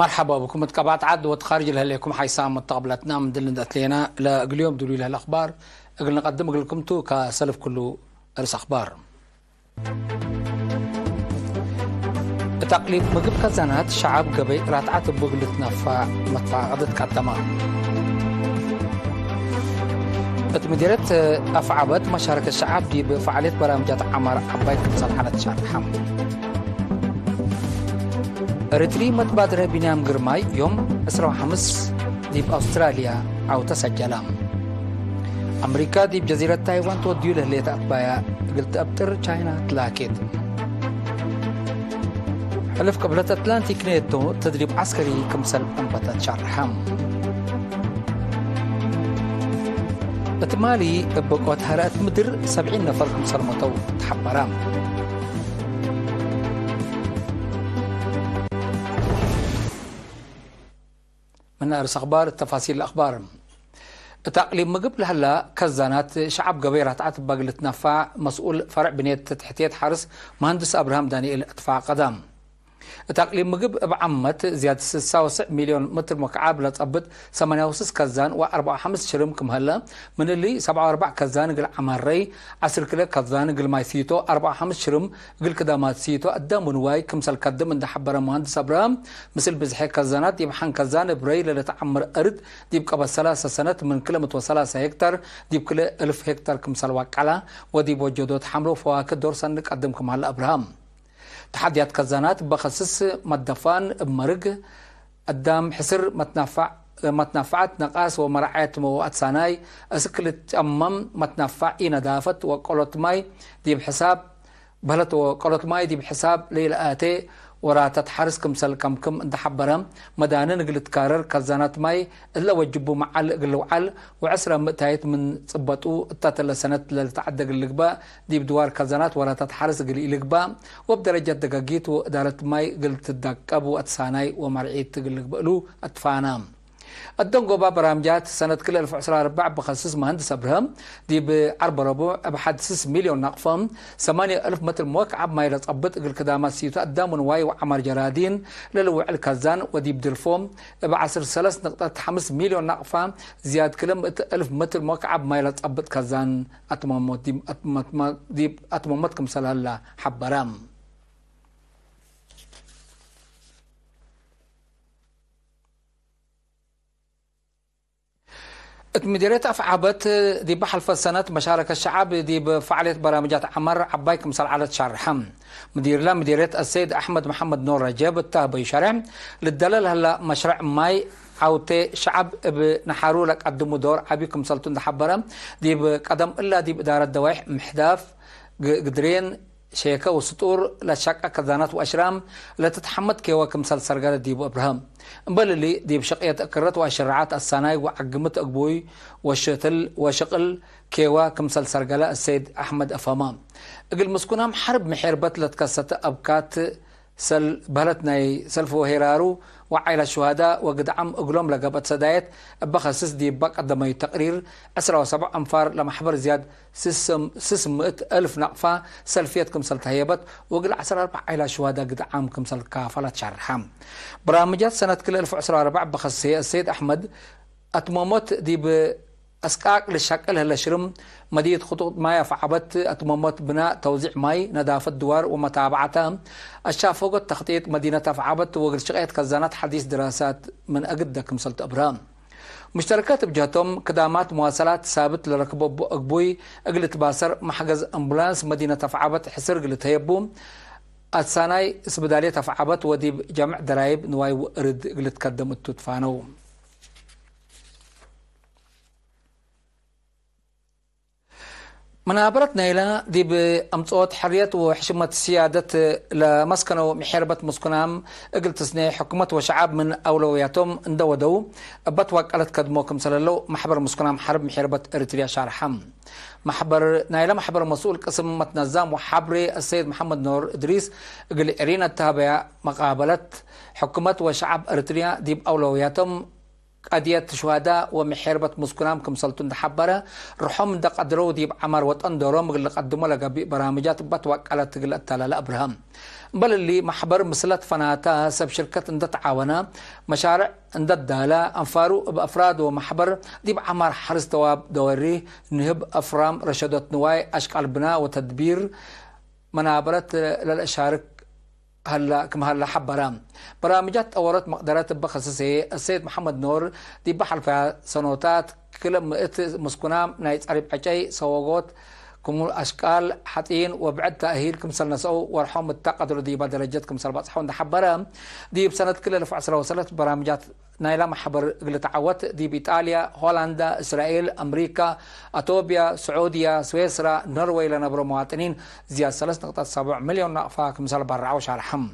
مرحبا بكم تقبعت عد وتخارج لها لكم حيسام متقبلتنا من دلنا دتلينا لقليوم دولي لها الأخبار قلنا نقدم لكم تو كسلف كله أرس أخبار تقليد مقب كزانات شعب قبي عطب بقل تنفع عدد كالتما مديرة أفعبت مشاركة الشعب دي بفعالية برامجات عمر عبايت كتصال حالة حمد ርትሪ መጥባጥረ ቢንያም ግርማይ ዮም 25 ዲብ ኣውስትራልያ ዓው ተሰጀላ ኣሜሪካ ዲብ ጀዚረት ታይዋን ተወድዩ ليت أتبايا قلت أبتر ቻይና ትላኬት حلف قبلة أتلانتيك نيتو تدريب عسكري كمسل أنبتة شرحم أتمالي بقوة هرات مدر سبعين نفر كمسل مطو تحبرام أنا أرس أخبار التفاصيل الأخبار تقليب مقبل هلا كزانات شعب قبيرة تعتب بقلت نفع مسؤول فرع بنية تحتية حرس مهندس أبراهام دانيال اتفاع قدام تقليل مجب بعمت زيادة 66 مليون متر مكعب لتقبط 88 كزان و 45 شرم كمهلا من اللي 47 كزان قل عماري عسر كلا كزان قل ماي سيتو 45 شرم قل كدامات سيتو أدى منواي كمسال كدام عند حبر مهندس أبرام مثل بزحي كزانات يبحن كزان بري لتعمر أرد ديب كبا 3 سنة من كل متوصلة هكتار ديب كلا 1000 هكتار كمسال وكالا وديب وجودوت حملو فواكد دور سنك أدام كمهلا أبرام تحديات كزانات بخصص مدفان بمرق قدام حسر متنفع متنفعت نقاس ومرعات موات ساناي أسكلت أمم متنفع إي دافت وقلت ماي دي بحساب بلت وقلت ماي دي بحساب ليلة آتي وراتت حرسكم كم انتحبرم مدانن قلت كارر كزانات ماي إلا وجبو معل قلو عل وعسرة متايت من صبتو التاتل سنة لتعدق اللقبا دي بدوار كزانات وراتت حرس قلي اللقبا وبدرجة دقاقيت ودارت ماي قلت الدقب أتساناي ومرعيت قلقبلو اتفانام الدنقوبة برامجات سنة كل ألف 1904 بخصص مهندس أبرهام دي بأربع ربع سس مليون ثمانية ألف متر مكعب ما يلتصبط أقل كدامات سيوتا الدامن واي وعمر جرادين للوع الكازان ودي بدلفوم بعصر سلس نقطة حمس مليون نقفا زياد كلم ألف متر مكعب ما يلتصبط كازان أتممت دي أتممت كم سلالة حبرام مديرية عبت آه، دي بحل السنه مشاركة الشعب دي بفعالية برامجات عمر عبايك مسال على شرحم مدير لا مديرية السيد أحمد محمد نور رجب التهبي شرع للدلال هلا مشروع ماي تي شعب بنحارو لك قدموا دور عبيكم سلطون حبرة دي بقدم إلا دي بإدارة دوائح محداف قدرين شيكا وسطور لشاك كذانات وأشرام لتتحمد كيوا كمسال سرقالة ديبو إبراهام بل اللي ديب شقية أكرت وأشرعات الصناي وعقمت أقبوي وشتل وشقل كيوا كمسال سرقالة السيد أحمد أفامام أقل مسكونام حرب محربت لتكست أبكات سل بلتناي سلفو هيرارو وعائلة الشهداء وقد عم أقلوم لقبت سدايت سس دي بق دمي تقرير أسرى وسبع أنفار لما حبر زياد سسم سسم ألف نقفة سلفيات كم تهيبت وقل عسر أربع عائلة الشهداء قد عام كمسل كافلة شرحام برامجات سنة كل ألف عسر أربع بخ السيد أحمد أتمامت دي اسقاق أسكاك للشكل شرم مدينه خطوط ماي فعبت أتممت بناء توزيع ماي نظافة دوار ومتابعتها الشافوق تخطيط مدينة فعبت وقرشقيت كزانات حديث دراسات من أجدة كمسلت أبرام مشتركات بجاتهم كدامات مواصلات ثابت لركب أقبوي أقلت باسر محجز أمبولانس مدينة فعبت حسر قلت هيبو أتساناي اسبدالية فعبت ودي جمع درايب نواي ورد قلت قدمت تدفانو منابرتنا إلى دي بأمتصوت حرية وحشمة سيادة آه، لمسكنة محاربة مسكنام اقل تسني حكومة وشعب من أولوياتهم ندودو بتوك ألت كدموكم سلالو محبر مسكنام حرب محاربة إريتريا شارحم محبر نايلة محبر مسؤول قسم متنظام وحبري السيد محمد نور إدريس اقل إرينا التابع مقابلة حكومة وشعب إريتريا دي بأولوياتهم قضية شهداء ومحربة مسكنام كم سلطن تحبرة رحم دق أدرو ديب عمر وطن دروم غل قدموا لغا برامجات بطوك على تقل التلال أبرهام بل اللي محبر مسلات فناتا سب شركة اندت عاونا مشارع اندت دالا أنفارو بأفراد ومحبر ديب عمر حرس تواب دوري نهب أفرام رشدات نواي أشكال بناء وتدبير منابرة للأشارك هلا كم هلا حب برام برامجات طورت مقدرات بخصصي السيد محمد نور دي بحر في سنوات كل مسكونام نايت عرب عجاي سواقات كم أشكال حتين وبعد تأهيل كم سنة سو ورحوم التقدر دي بدرجات كم سنة حون دي بسنة كل الف عشرة وصلت برامجات نايلا محبر قلتعوت دي بإيطاليا هولندا إسرائيل أمريكا أتوبيا سعودية سويسرا نروي لنبرو مواطنين نقطة سبع مليون نقفاك مثال برعوش على حم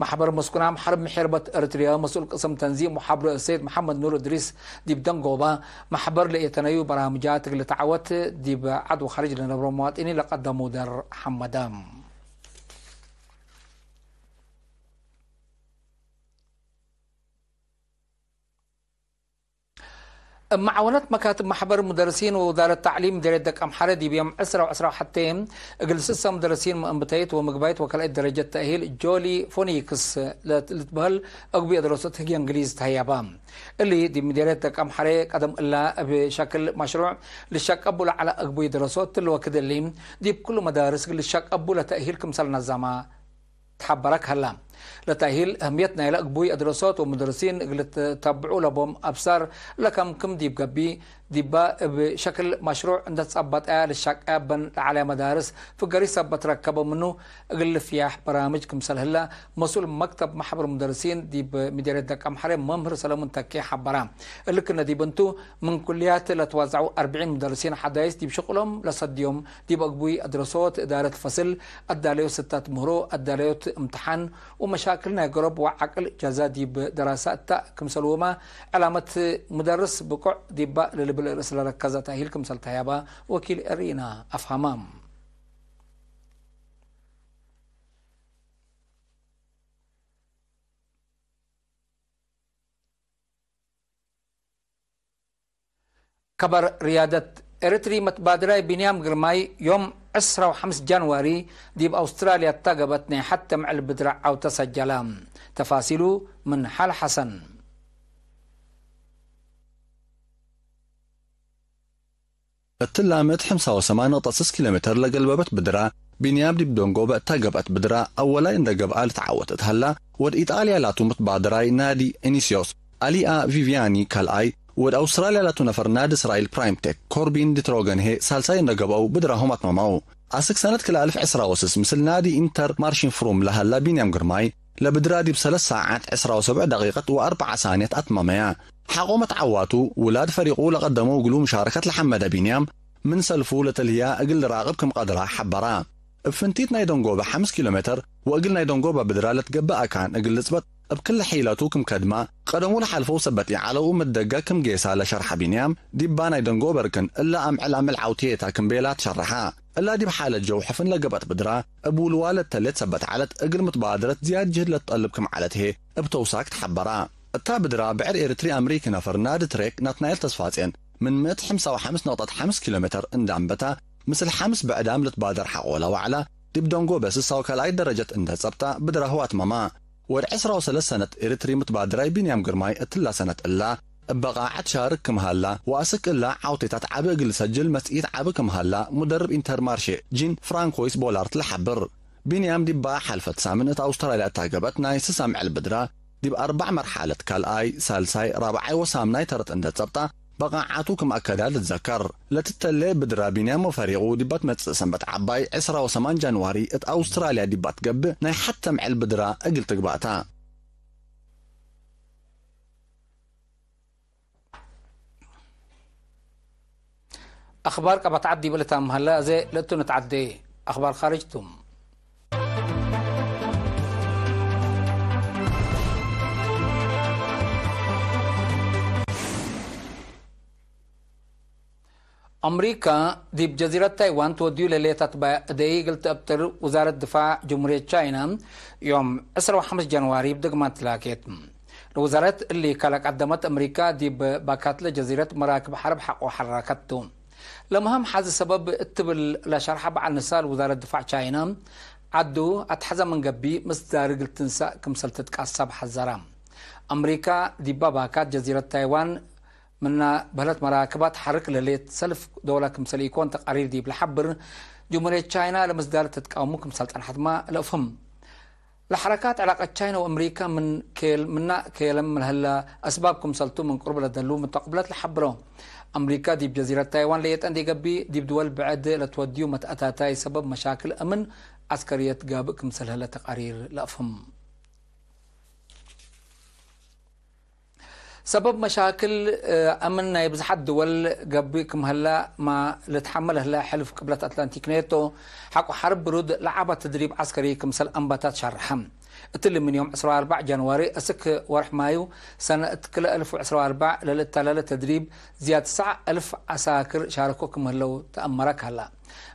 محبر مسكنام حرب محربة إرتريا مسؤول قسم تنظيم محبر السيد محمد نور إدريس ديب بدنقوبة محبر لإتنايو برامجات قلتعوت ديب بعد وخارج لنبرو مواطنين لقدمو در حمدام معاونات مكاتب محبر المدرسين ووزارة التعليم دير الدك ام حردي بيم أسرة وأسرة حتين جلسة مدرسين مأنبتيت ومقبايت وكالة درجة تأهيل جولي فونيكس لتبهل أقبي دراسة هي إنجليز تهيابام اللي دي مدير الدك ام أمحارة قدم إلا بشكل مشروع للشك أبو على أقبي دراسات الوكد اللي دي بكل مدارس للشك أبو لتأهيل كمسال نظامة تحبرك هلا لتأهيل أهميتنا إلى أقبوي الدراسات ومدرسين اللي تابعوا لهم أبصار لكم كم ديب قبي دبا بشكل مشروع عند تصبط آل الشاك أبن على مدارس فقري صبت ركبوا منه أقل فياح برامج كمثال هلا مسؤول مكتب محبر المدرسين ديب مديرة دك أمحري ممهر سلامون تكي حبرام اللي كنا دي بنتو من كليات لتوزعوا 40 مدرسين حدايس دي بشغلهم لصديهم دي بقبوي أدرسوت إدارة الفصل أداليو ستات مهرو أداليو امتحان ومشاكلنا قرب وعقل جزا دي بدراسات كمثال وما علامة مدرس بقع ديبا للبر ሞግል رسل ركزة ታሂል سلطيابا وكيل ارينا افهمام كبر ريادة إريتري متبادرة بنيام قرماي يوم عسرة وحمس جانواري ديب أستراليا تقبتني حتى مع البدرع أو تسجلام تفاصيله من حال حسن እትን ላመት 58.6 ኪሎ ሜተር ለገልበበት ብድራ ቢንያምዲ ብዶንጎ በእታ ገብአት ብድራ ኣወላይ እንደ ገብኣ ዝተዓወት እትሃላ ወደ ኢጣልያ ላቱ ምትባድራይ ናዲ ኢኒስዮስ ኣሊኣ ቪቪያኒ ካልኣይ ወደ ኣውስትራልያ ላቱ ነፈር ናዲ እስራኤል ፕራይምቴክ ኮርቢን ዲትሮገንሄ ሳልሳይ እንደ ገብአው ብድራሆም ኣትመማው ኣስክ ሰነት 2016 ምስል ናዲ ኢንተር ማርሽን ፍሩም ለሃላ ቢንያም ግርማይ لبدرادي بثلاث ساعات 27 دقيقة و4 ثانية أتمامية حقومة عواتو ولاد فريقو لقدمو قلو مشاركة لحمد بنيام من سلفو لتليا أقل راغبكم قدرة حبرا بفنتيت نايدونغو بحمس كيلومتر وأقل نايدونغو بدرا قبا أكان أقل لسبت بكل حيلاتو كم كدما قدمو لحلفو سبت على أم كم جيسا لشرح بنيام ديبا نايدونغو بركن إلا أم علم العوتيتا كم بيلا تشرحا إلا دي بحالة جو حفن لقبت بدرا أبو الوالد تلت سبت علت أقل متبادرة زياد جهد لتطلبكم علته بتوساك تحبرا تا بدرا بعر إريتري أمريكي نفر ناد تريك نتنايل تصفاتين من مت حمسة وحمس نقطة حمس كيلومتر إن بتا مثل حمس بأدام لتبادر حقولة وعلى ديب دونغو بس الساوكا لأي درجة اندها تصبتا بدرا هوات ماما ور عسرة وصل السنة إريتري متبادرة بين يام قرماي اتلا سنة إلا بقاعة شارك كمهلا واسك إلا عوتيتات عبق سجل مسئيت عبق كمهلا مدرب انتر مارشي جين فرانكويس بولارت لحبر بينيام دي باح الفتسامن ات اوستراليا تاقبت ناي سسامع بأربع مرحلة كالآي سالساي رابعي وسامناي ترت عند الزبطة بقى عاتوكم كم أكدال تذكر لتتلي بدرابينا مفريقو دي بات سنبت عباي عسرة وسمان جانواري ات أوستراليا دي بات قب ناي حتى مع البدرا أقل تقباتا أخبارك أبتعدي بلتام هلا زي لتو نتعدي أخبار خارجتم أمريكا دي بجزيرة تايوان توديو للي تطبع دي قلت أبتر وزارة دفاع یوم اسر و حمس جنواری بدقمة تلاكيت الوزارة اللي كالك قدمت أمريكا دي باكات لجزيرة مراكب حرب حق وحركته لمهم حاز سبب اتبل لشرحة بعد نسال وزارة دفاع تشاينا عدو اتحزا من قبي مصدار قلتنسا تنسى كمسلتت حزارا حزرام أمريكا دي باكات جزيرة تايوان من بهلت مراكبات حرك لليت سلف دولة كمسل يكون تقارير دي بالحبر جمهورية تشاينا لمزدار تتقاومو كمسل الحتما لأفهم لحركات علاقة تشاينا وأمريكا من كيل منا كيلم من هلا أسباب سلتو من قرب لدلو من تقبلات لحبرو أمريكا دي بجزيرة تايوان ليت أندي قبي دي بدول بعد لتوديو متأتاتاي سبب مشاكل أمن عسكرية قابك مسل هلا تقارير لأفهم سبب مشاكل آه، أمنا يبزح الدول قبلكم هلا ما لتحمل هلا حلف قبلة أتلانتيك نيتو حق حرب رد لعبة تدريب عسكري كمسل أنباتات شرحم اتل من يوم 24 جنواري اسك ورح مايو سنة كل 1024 للتلالة تدريب زيادة 9000 عساكر شاركوكم هلو تأمرك هلا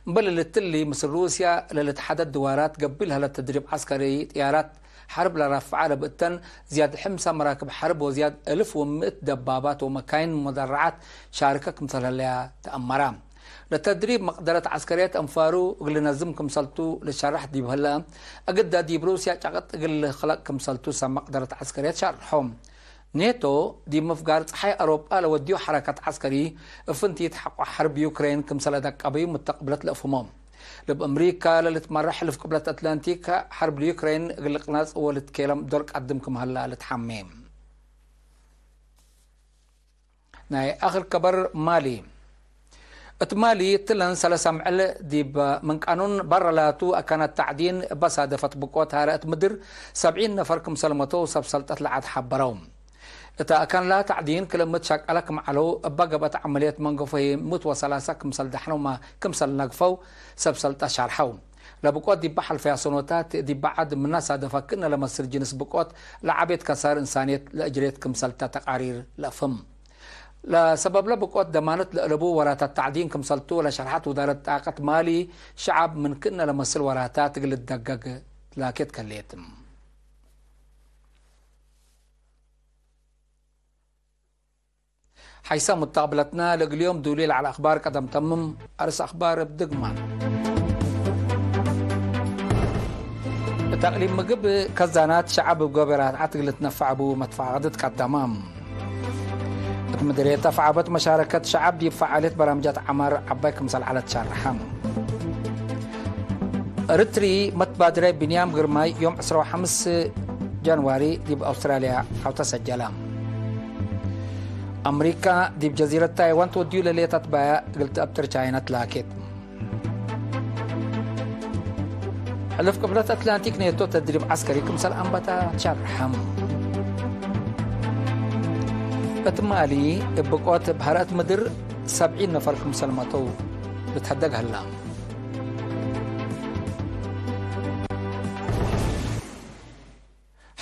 بل تلي مثل روسيا للاتحاد الدوارات قبلها للتدريب عسكري طيارات حرب لرفع عرب التن زياد حمسة مراكب حرب وزياد ألف ومئة دبابات ومكاين مدرعات شاركك مثل لها تأمرا لتدريب مقدرة عسكريات أنفارو قل نزم كم سلطو لشرح دي بهلا أقد دي بروسيا جاقت قل خلق كم سلطو سم مقدرات عسكريات شرحهم نيتو دي مفقار تحي أوروبا لوديو حركات عسكري فنتي حق حرب يوكرين كم سلطة قبي متقبلت لأفهمهم لب أمريكا مرحلة في قبلة أتلانتيكا حرب اليوكرين قلقناس أول تكلم دورك قدمكم هلا لتحميم ناي آخر كبر مالي اتمالي تلن عل ديب من قانون برلاتو كانت تعدين بس بقوة بقوت هارات مدر سبعين نفركم سلمتو سب سلطة لعد حبروم تا كان لا تعدين كلمة شاك على كم علو بقبت عملية منقفه متوصلة سال دحنو ما سال نقفو سب تشعر حوم لبقوت دي بحل في سنوات دي بعد من الناس هذا فكنا لما سر جنس بقوت لعبت كسار إنسانية لأجريت كمسل تقارير لفم لسبب لبقوت دمانت لقلبو ورات التعدين كمسلتو لشرحت ودارة طاقة مالي شعب من كنا لما سر وراتات قلت دقق لاكت كليتم حيث متقابلتنا لليوم اليوم على أخبار قدم تمم أرس أخبار بدقمان معنا تقليم مقب كزانات شعب قبرات عتقل تنفع بو متفعدت كالتمام مدرية تفعبت مشاركة شعب بفعالية برامجات عمر عباك مثل على تشارحام رتري متبادرة بنيام غرماي يوم 25 جانواري دي بأستراليا أو تسجلام أمريكا دي بجزيرة تايوان توديو للي تطبع قلت أبتر تشاينا تلاكيت حلف قبلة أتلانتيك نيتو تدريب عسكري كمسال أنبتا تشارحم بتمالي بقوات بهارات مدر سبعين نفر كمسال ماتو بتحدق هلام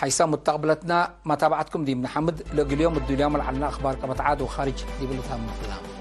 حيسام مستقبلتنا متابعتكم دي من حمد يوم اليوم الدنيا العلنا أخبار كما تعادوا خارج دي بلتها من